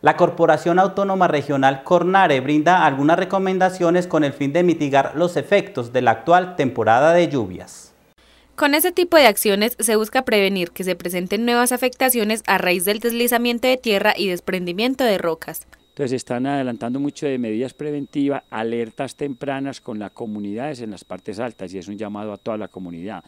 La Corporación Autónoma Regional Cornare brinda algunas recomendaciones con el fin de mitigar los efectos de la actual temporada de lluvias. Con este tipo de acciones se busca prevenir que se presenten nuevas afectaciones a raíz del deslizamiento de tierra y desprendimiento de rocas. Entonces están adelantando mucho de medidas preventivas, alertas tempranas con las comunidades en las partes altas y es un llamado a toda la comunidad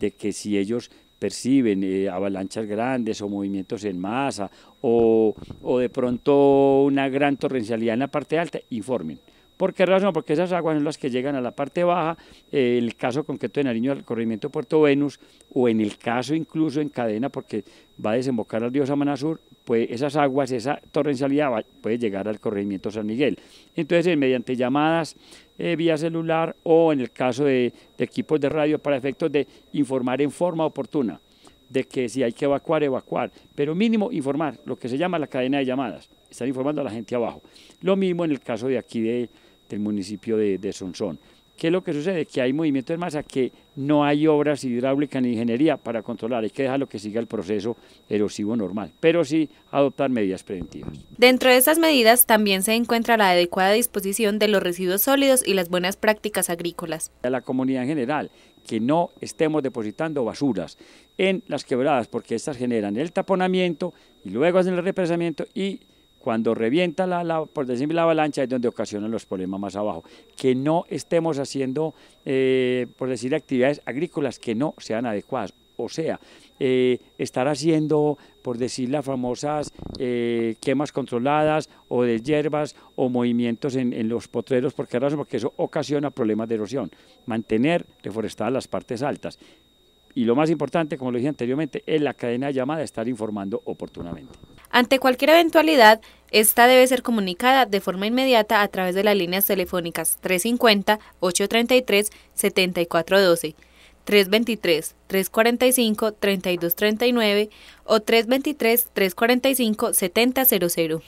de que si ellos perciben eh, avalanchas grandes o movimientos en masa o, o de pronto una gran torrencialidad en la parte alta, informen. ¿Por qué razón? Porque esas aguas son las que llegan a la parte baja, eh, el caso concreto de Nariño al corrimiento Puerto Venus, o en el caso incluso en cadena, porque va a desembocar al río Samaná Sur, pues esas aguas, esa torrencialidad puede llegar al corrimiento San Miguel. Entonces, eh, mediante llamadas eh, vía celular o en el caso de equipos de radio para efectos de informar en forma oportuna de que si hay que evacuar, evacuar, pero mínimo informar, lo que se llama la cadena de llamadas, están informando a la gente abajo. Lo mismo en el caso de aquí de, del municipio de, de Sonsón. ¿Qué es lo que sucede? Que hay movimiento de masa, que no hay obras hidráulicas ni ingeniería para controlar, hay que dejarlo que siga el proceso erosivo normal, pero sí adoptar medidas preventivas. Dentro de estas medidas también se encuentra la adecuada disposición de los residuos sólidos y las buenas prácticas agrícolas. A la comunidad en general, que no estemos depositando basuras en las quebradas, porque estas generan el taponamiento y luego hacen el represamiento y cuando revienta la, por decir, la avalancha es donde ocasionan los problemas más abajo. Que no estemos haciendo, eh, por decir, actividades agrícolas que no sean adecuadas. O sea, eh, estar haciendo, por decir las famosas eh, quemas controladas o de hierbas o movimientos en, los potreros, Porque eso ocasiona problemas de erosión. Mantener reforestadas las partes altas y lo más importante, como lo dije anteriormente, es la cadena de llamada estar informando oportunamente. Ante cualquier eventualidad, esta debe ser comunicada de forma inmediata a través de las líneas telefónicas 350-833-7412, 323-345-3239 o 323-345-7000.